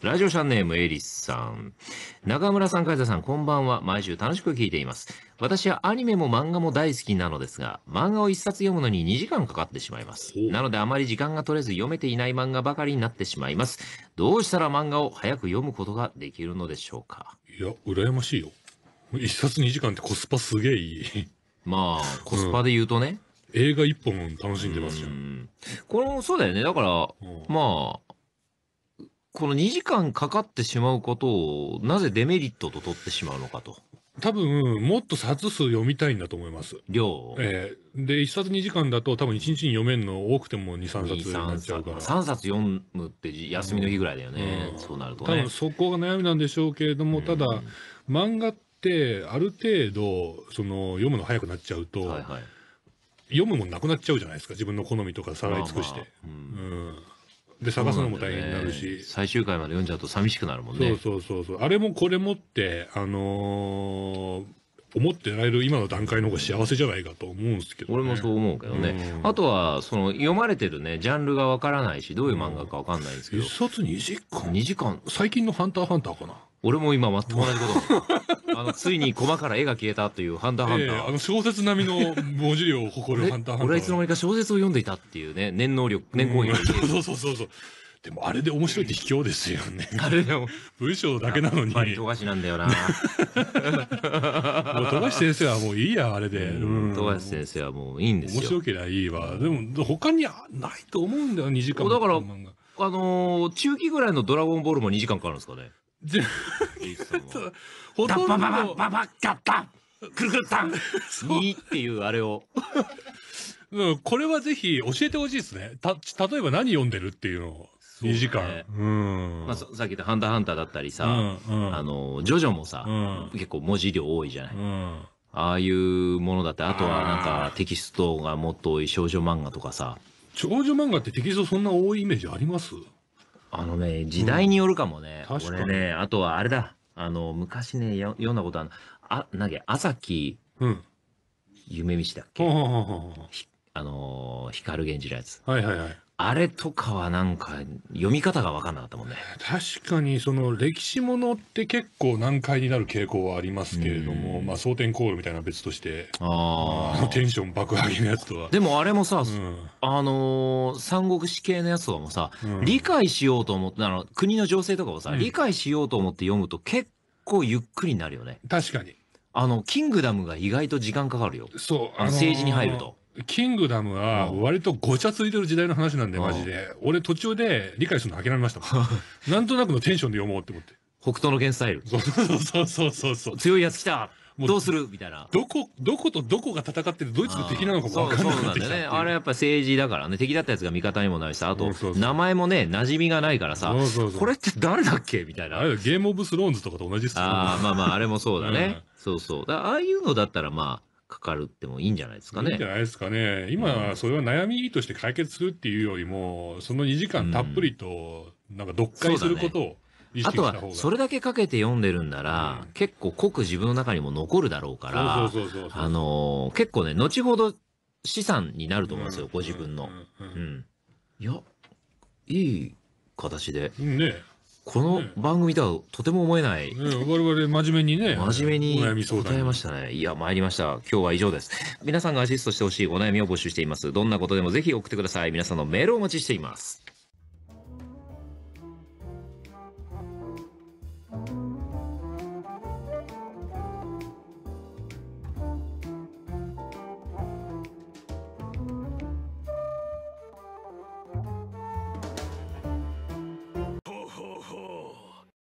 ラジオシャンネームエリスさん。中村さん、海田さん、こんばんは。毎週楽しく聞いています。私はアニメも漫画も大好きなのですが、漫画を一冊読むのに2時間かかってしまいます。なのであまり時間が取れず読めていない漫画ばかりになってしまいます。どうしたら漫画を早く読むことができるのでしょうかいや、羨ましいよ。一冊2時間ってコスパすげえいい。まあ、コスパで言うとね。うん、映画一本楽しんでますじゃん。これもそうだよね。だから、うん、まあ、この2時間かかってしまうことを、なぜデメリットと取ってしまうのかと。多分、もっと冊数読みたいんだと思います。量。ええー、で、1冊2時間だと多分1日に読めるの多くても2、3冊になっちゃうから。3冊 ,3 冊読むって休みの日ぐらいだよね。うん、そうなるとね。多分そこが悩みなんでしょうけれども、ただ、漫画ってある程度、その、読むの早くなっちゃうと、はいはい、読むもなくなっちゃうじゃないですか。自分の好みとかさらい尽くして。まあまで探すのも大変になるし、ね、最終回まで読んじゃうと寂しくなるもんねそうそうそうそうあれもこれもってあのー、思ってられる今の段階の方が幸せじゃないかと思うんですけど、ね、俺もそう思うけどね、うん、あとはその読まれてるねジャンルがわからないしどういう漫画かわかんないんですけど、一1冊2時間2時間最近の「ハンターハンター」かな俺も今全く同じこと あの、ついに駒から絵が消えたというハンターハンター。えー、あの小説並みの文字量を誇るハンターハンター。俺はいつの間にか小説を読んでいたっていうね、念能力、念行為、うん、そうそうそうそう。でもあれで面白いって卑怯ですよね。あれでも。文章だけなのに。やっぱり富樫なんだよな。もう富樫先生はもういいや、あれで。富樫先生はもういいんですよ。面白けりゃいいわ。でも他にないと思うんだよ、2時間だから、あのー、中期ぐらいのドラゴンボールも2時間かかるんですかね。リーチさんは。ほとんど。バババババガッタンくルクルったんいいっていうあれを。うん、これはぜひ教えてほしいですね。た、例えば何読んでるっていうのを。2時間。うん。まあ、さっき言ったハンターハンターだったりさ、うんうん、あの、ジョジョもさ、うん、結構文字量多いじゃない。うん、ああいうものだって、あとはなんかテキストがもっと多い少女漫画とかさ。少女漫画ってテキストそんな多いイメージありますあのね時代によるかもね、うん、俺ねあとはあれだあの昔ね読んだことあるあなげ朝木、夢道だっけ、あの光源氏のやつはいはいはいあれとかはなんか読み方が分かんなかったもんね。確かにその歴史ものって結構難解になる傾向はありますけれども、まあ蒼天コールみたいな別として、ああテンション爆上げのやつとは。でもあれもさ、うん、あのー、三国志系のやつとかもさ、うん、理解しようと思って、あの国の情勢とかもさ、うん、理解しようと思って読むと結構ゆっくりになるよね。確かに。あの、キングダムが意外と時間かかるよ。そう。あのー、政治に入ると。キングダムは割とごちゃついてる時代の話なんで、マジで。俺途中で理解するの諦めましたもん。なんとなくのテンションで読もうって思って。北斗の剣スタイル。そうそうそうそうそう。強いやつ来たうどうするみたいな。どこ、どことどこが戦ってるドイツの敵なのかも分かんない。そうなんだよね。あれやっぱ政治だからね。敵だったやつが味方にもなりしさ、あと、名前もね、馴染みがないからさ、そうそうそうこれって誰だっけみたいな。あれゲームオブスローンズとかと同じっすよね。ああ、まあまあ、あれもそうだね。うん、そうそう。ああいうのだったらまあ、かかるってもいいんじゃないですかね。いいんじゃないですかね。今、それは悩みとして解決するっていうよりも、その2時間たっぷりと、なんか読解することを意識した方が、うんね、あとは、それだけかけて読んでるんなら、うん、結構濃く自分の中にも残るだろうから、あのー、結構ね、後ほど資産になると思いますよ、ご自分の。うん。いや、いい形で。ね。この番組とはとても思えない。うん、我々真面目にね。真面目に答えましたね。いや、参りました。今日は以上です。皆さんがアシストしてほしいお悩みを募集しています。どんなことでもぜひ送ってください。皆さんのメールをお待ちしています。